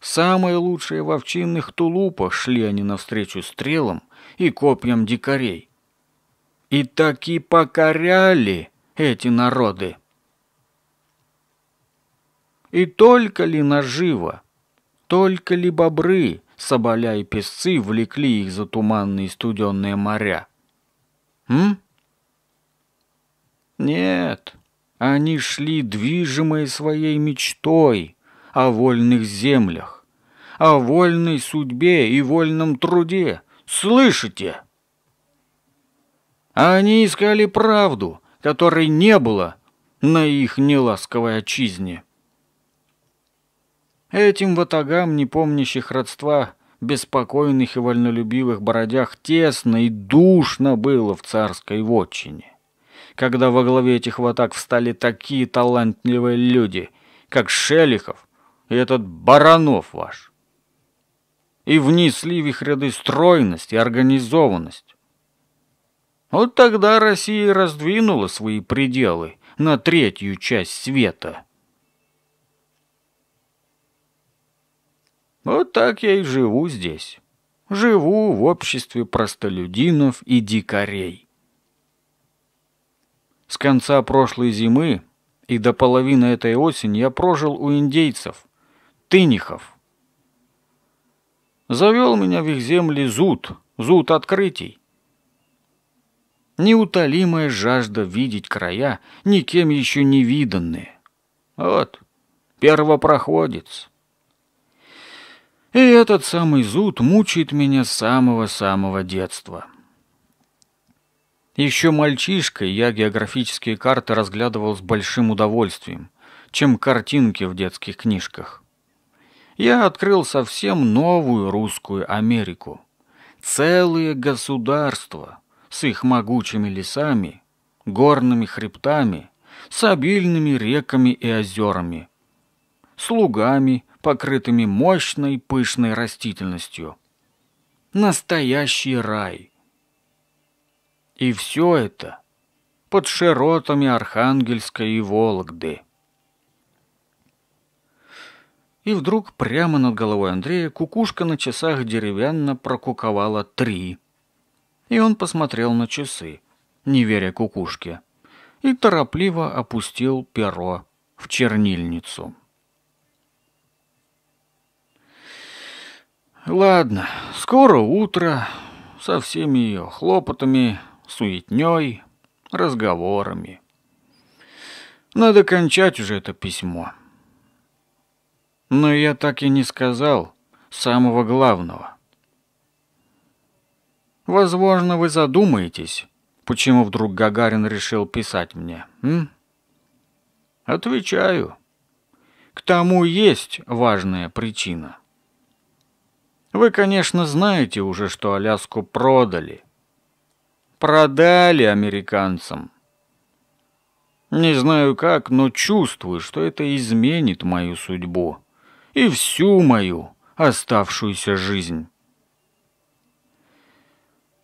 [SPEAKER 1] самые лучшие в овчинных тулупах шли они навстречу стрелам и копьям дикарей. И таки покоряли эти народы. И только ли наживо, только ли бобры, Соболя и песцы влекли их за туманные студенные моря. М? Нет, они шли движимые своей мечтой о вольных землях, о вольной судьбе и вольном труде. Слышите? Они искали правду, которой не было на их неласковой отчизне. Этим ватагам, не помнящих родства, беспокойных и вольнолюбивых бородях, тесно и душно было в царской вотчине. Когда во главе этих ватаг встали такие талантливые люди, как Шелихов и этот Баранов ваш, и внесли в их ряды стройность и организованность. Вот тогда Россия раздвинула свои пределы на третью часть света. Вот так я и живу здесь. Живу в обществе простолюдинов и дикарей. С конца прошлой зимы и до половины этой осени я прожил у индейцев, тынихов. Завел меня в их земли зуд, зуд открытий. Неутолимая жажда видеть края, никем еще не виданные. Вот, первопроходец. И этот самый зуд мучает меня с самого-самого детства. Еще мальчишкой я географические карты разглядывал с большим удовольствием, чем картинки в детских книжках. Я открыл совсем новую русскую Америку. Целые государства с их могучими лесами, горными хребтами, с обильными реками и озерами, с лугами, покрытыми мощной пышной растительностью. Настоящий рай. И все это под широтами Архангельска и Вологды. И вдруг прямо над головой Андрея кукушка на часах деревянно прокуковала три. И он посмотрел на часы, не веря кукушке, и торопливо опустил перо в чернильницу. Ладно, скоро утро, со всеми ее хлопотами, суетней, разговорами. Надо кончать уже это письмо. Но я так и не сказал самого главного. Возможно, вы задумаетесь, почему вдруг Гагарин решил писать мне. М? Отвечаю. К тому есть важная причина. Вы, конечно, знаете уже, что Аляску продали. Продали американцам. Не знаю как, но чувствую, что это изменит мою судьбу. И всю мою оставшуюся жизнь.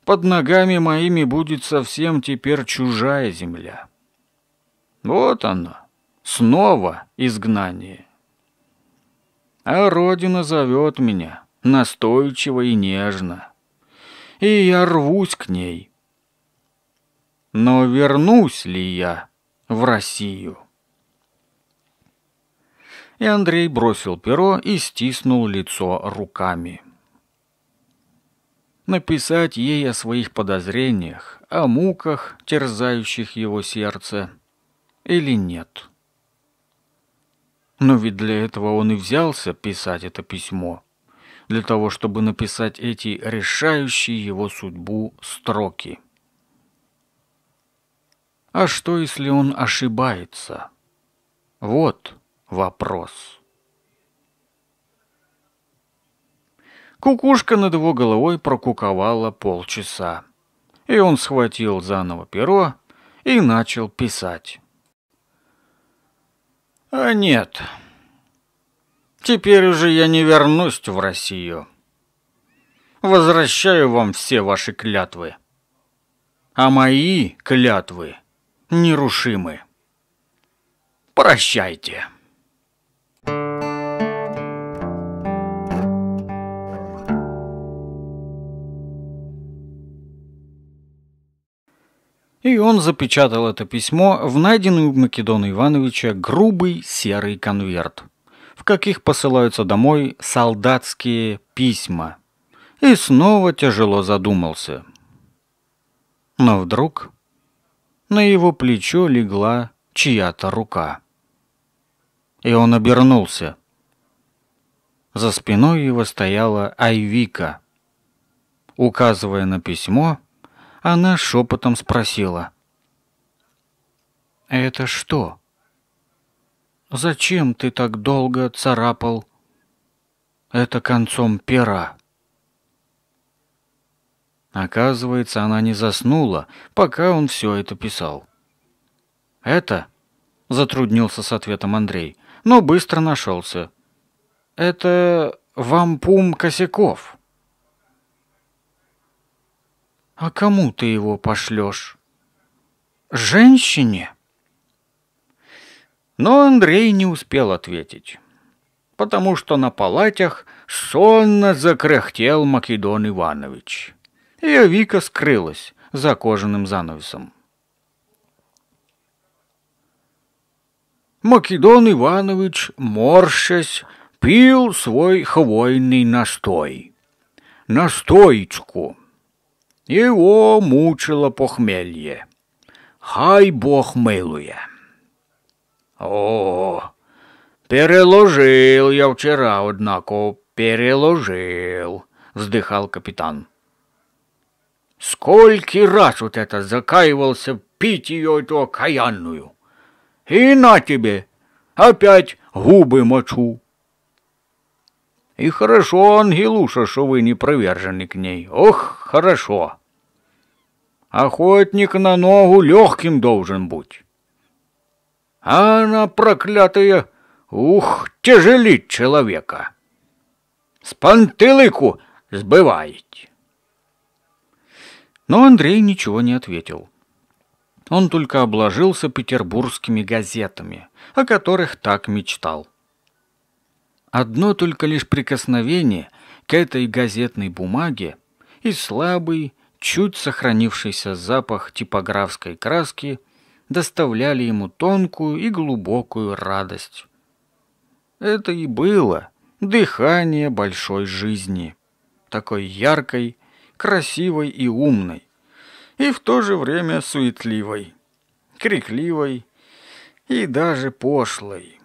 [SPEAKER 1] Под ногами моими будет совсем теперь чужая земля. Вот она, снова изгнание. А Родина зовет меня настойчиво и нежно. И я рвусь к ней. Но вернусь ли я в Россию? И Андрей бросил перо и стиснул лицо руками. Написать ей о своих подозрениях, о муках, терзающих его сердце, или нет? Но ведь для этого он и взялся писать это письмо для того, чтобы написать эти решающие его судьбу строки. А что, если он ошибается? Вот вопрос. Кукушка над его головой прокуковала полчаса, и он схватил заново перо и начал писать. «А нет», Теперь уже я не вернусь в Россию. Возвращаю вам все ваши клятвы. А мои клятвы нерушимы. Прощайте. И он запечатал это письмо в найденный у Македона Ивановича грубый серый конверт каких посылаются домой солдатские письма. И снова тяжело задумался. Но вдруг на его плечо легла чья-то рука. И он обернулся. За спиной его стояла Айвика. Указывая на письмо, она шепотом спросила. «Это что?» Зачем ты так долго царапал это концом пера? Оказывается, она не заснула, пока он все это писал. «Это?» — затруднился с ответом Андрей, но «Ну, быстро нашелся. «Это вампум Косяков». «А кому ты его пошлешь?» «Женщине?» Но Андрей не успел ответить, потому что на палатях сонно закряхтел Македон Иванович. И Вика скрылась за кожаным занавесом. Македон Иванович, морщась, пил свой хвойный настой. Настоечку. Его мучило похмелье. Хай Бог милує. О, переложил я вчера, однако, переложил, вздыхал капитан. Сколько раз вот это закаивался пить ее эту окаянную. И на тебе, опять губы мочу. И хорошо, Ангелуша, что вы не привержены к ней. Ох, хорошо. Охотник на ногу легким должен быть. А она, проклятая, ух, тяжелит человека. С пантылыку сбывает. Но Андрей ничего не ответил. Он только обложился петербургскими газетами, о которых так мечтал. Одно только лишь прикосновение к этой газетной бумаге и слабый, чуть сохранившийся запах типографской краски доставляли ему тонкую и глубокую радость. Это и было дыхание большой жизни, такой яркой, красивой и умной, и в то же время суетливой, крикливой и даже пошлой.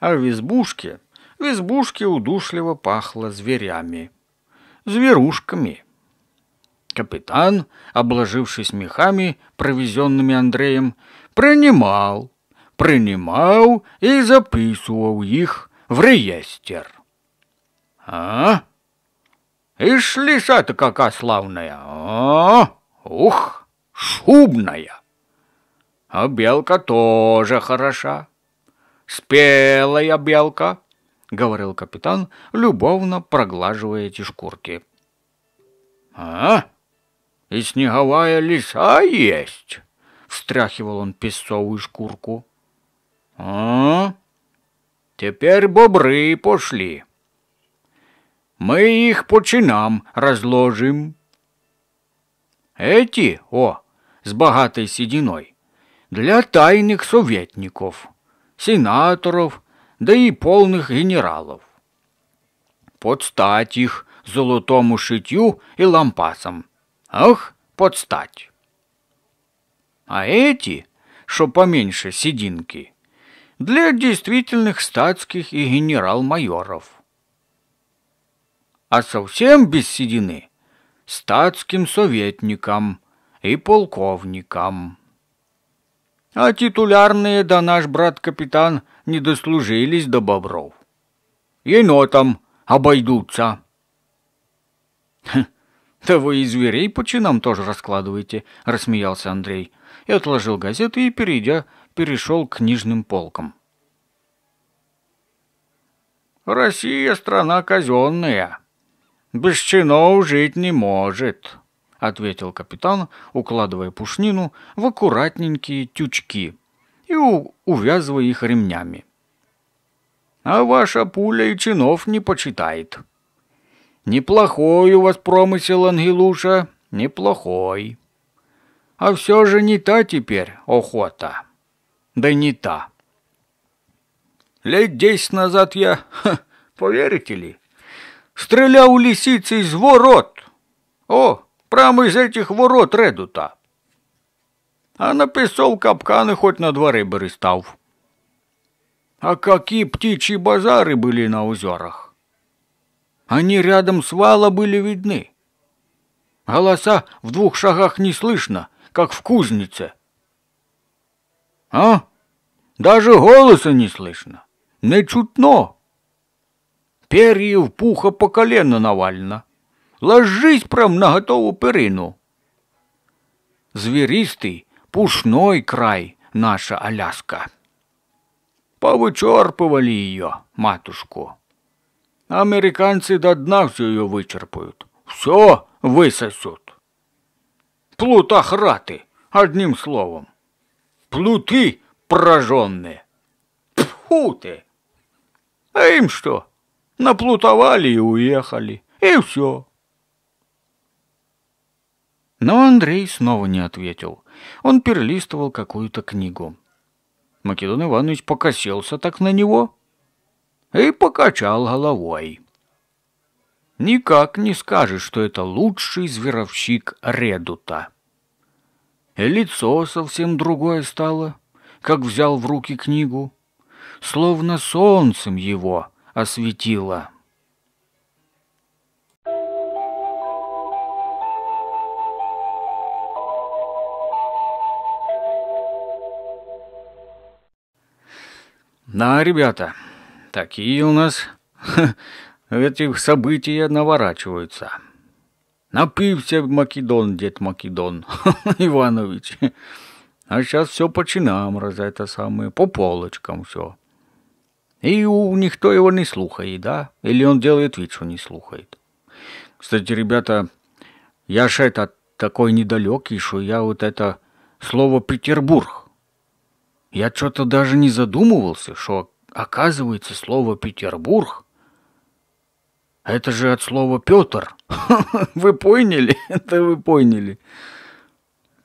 [SPEAKER 1] А в избушке, в избушке удушливо пахло зверями, зверушками – Капитан, обложившись мехами, провезенными Андреем, принимал, принимал и записывал их в реестр. А? И шлиша то какая славная! А? Ух, шубная! А белка тоже хороша. Спелая белка, говорил капитан, любовно проглаживая эти шкурки. А? и снеговая лиса есть!» — встряхивал он песцовую шкурку. «А? Теперь бобры пошли. Мы их по чинам разложим. Эти, о, с богатой сединой, для тайных советников, сенаторов, да и полных генералов. Подстать их золотому шитью и лампасам — Ох, подстать. А эти, что поменьше сединки, для действительных статских и генерал-майоров. А совсем без седины статским советникам и полковникам. А титулярные, да наш брат-капитан, не дослужились до бобров. Енотам обойдутся. Хм. «Да вы и зверей по чинам тоже раскладываете», — рассмеялся Андрей. И отложил газеты и, перейдя, перешел к книжным полкам. «Россия — страна казенная. Без чинов жить не может», — ответил капитан, укладывая пушнину в аккуратненькие тючки и увязывая их ремнями. «А ваша пуля и чинов не почитает», — Неплохой у вас промысел, Ангелуша, неплохой. А все же не та теперь охота. Да не та. Лет десять назад я, ха, поверите ли, стрелял у лисицы из ворот. О, прямо из этих ворот редута. А написал капканы хоть на дворы бы став. А какие птичьи базары были на озерах. Они рядом с вала были видны. Голоса в двух шагах не слышно, как в кузнице. А? Даже голоса не слышно. Не чутно. Перьев пуха по колено навально. Ложись прям на готовую перину. Зверистый, пушной край наша Аляска. Повычерпывали ее, матушку. Американцы до дна все ее вычерпают. Все высосут. Плутохраты, одним словом. Плуты прожженные. Пфу ты! А им что? Наплутовали и уехали. И все. Но Андрей снова не ответил. Он перелистывал какую-то книгу. Македон Иванович покосился так на него и покачал головой. Никак не скажешь, что это лучший зверовщик Редута. лицо совсем другое стало, как взял в руки книгу, словно солнцем его осветило. «На, ребята, Такие у нас ха, эти события наворачиваются. Напився Македон, дед Македон Иванович. А сейчас все по чинам, раз это самое, по полочкам все. И у, никто его не слухает, да? Или он делает вид, что не слухает. Кстати, ребята, я же это такой недалекий, что я вот это слово «Петербург». Я что-то даже не задумывался, что Оказывается, слово «Петербург» — это же от слова «Петр». Вы поняли? Это вы поняли.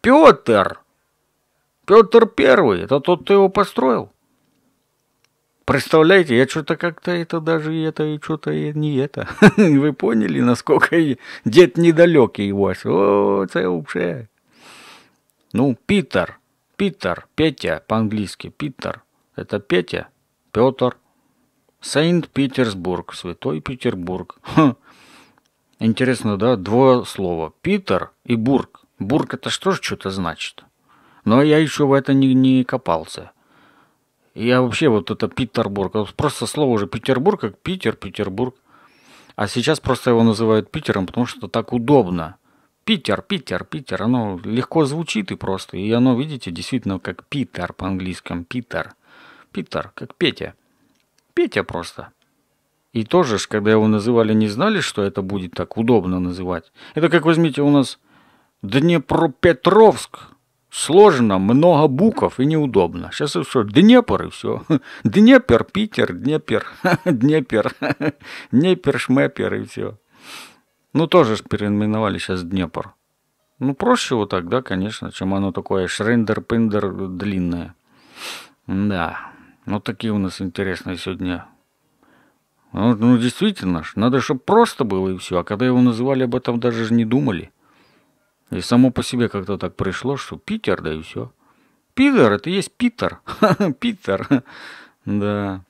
[SPEAKER 1] Петр! Петр Первый, это тот, кто его построил. Представляете, я что-то как-то это даже и это, и что-то и не это. Вы поняли, насколько дед недалекий ваш? О, это вообще... Ну, Питер, Питер, Петя по-английски, Питер. Это Петя, Петр, Сент-Петербург, Святой Петербург. Хм. Интересно, да, двое слова. Питер и Бург. Бург это что же что-то значит? Но я еще в это не, не копался. Я вообще вот это Питербург, Просто слово уже Петербург, как Питер, Петербург. А сейчас просто его называют Питером, потому что так удобно. Питер, Питер, Питер. Оно легко звучит и просто. И оно, видите, действительно как Питер по-английскому. Питер. Питер, как Петя. Петя просто. И тоже ж, когда его называли, не знали, что это будет так удобно называть. Это как возьмите у нас Днепропетровск. Сложно, много букв и неудобно. Сейчас и все, Днепр и все. Днепер, Питер, Днепер, Днепер, Днепр, Шмепер и все. Ну, тоже ж переименовали сейчас Днепр. Ну, проще вот так, да, конечно, чем оно такое шрендер-пендер длинное. Да. Ну такие у нас интересные сегодня. Ну, ну действительно ж, надо, чтобы просто было и все. А когда его называли, об этом даже же не думали. И само по себе как-то так пришло, что Питер, да и все. Питер, это есть Питер. Питер. Да.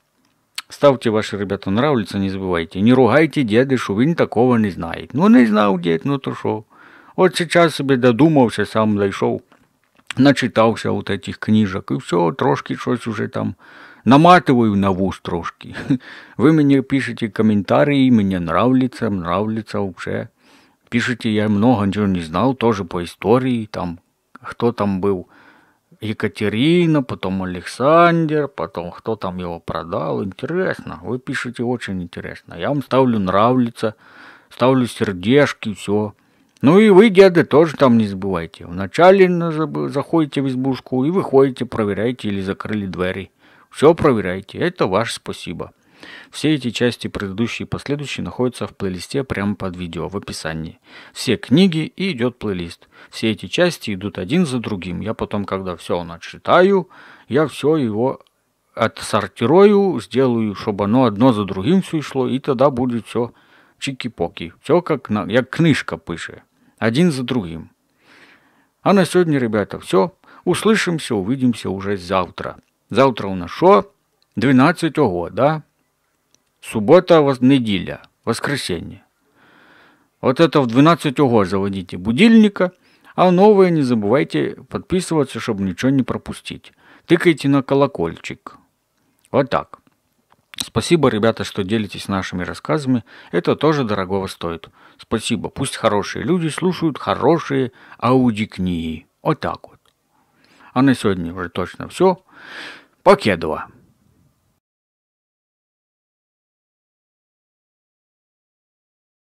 [SPEAKER 1] Ставьте ваши ребята нравится, не забывайте. Не ругайте деды, что он такого не знает. Ну, не знал дед, ну то что. Вот сейчас себе додумался, сам дошел. Начитался вот этих книжек. И все, трошки что-то уже там наматываю на вуз трошки. Вы мне пишете комментарии, мне нравится, нравится вообще. Пишите, я много ничего не знал, тоже по истории, там, кто там был, Екатерина, потом Александр, потом кто там его продал. Интересно, вы пишете очень интересно. Я вам ставлю нравится, ставлю сердечки, все. Ну и вы, деды, тоже там не забывайте. Вначале заходите в избушку и выходите, проверяйте или закрыли двери. Все проверяйте, это ваше спасибо. Все эти части, предыдущие и последующие, находятся в плейлисте прямо под видео, в описании. Все книги и идет плейлист. Все эти части идут один за другим. Я потом, когда все начитаю, я все его отсортирую, сделаю, чтобы оно одно за другим все шло, и тогда будет все чики-поки. Все как, на, як книжка пише. Один за другим. А на сегодня, ребята, все. Услышимся, увидимся уже завтра. Завтра у нас що? 12 го да? Субота, вос... неділя, воскресенье. Вот это в 12 го заводите будильника, а новые не забывайте подписываться, чтобы ничего не пропустить. Тыкайте на колокольчик. Вот так. Спасибо, ребята, что делитесь нашими рассказами. Это тоже дорогого стоит. Спасибо. Пусть хорошие люди слушают хорошие аудикниги. Вот так вот. А на сегодня уже точно все. Покедова.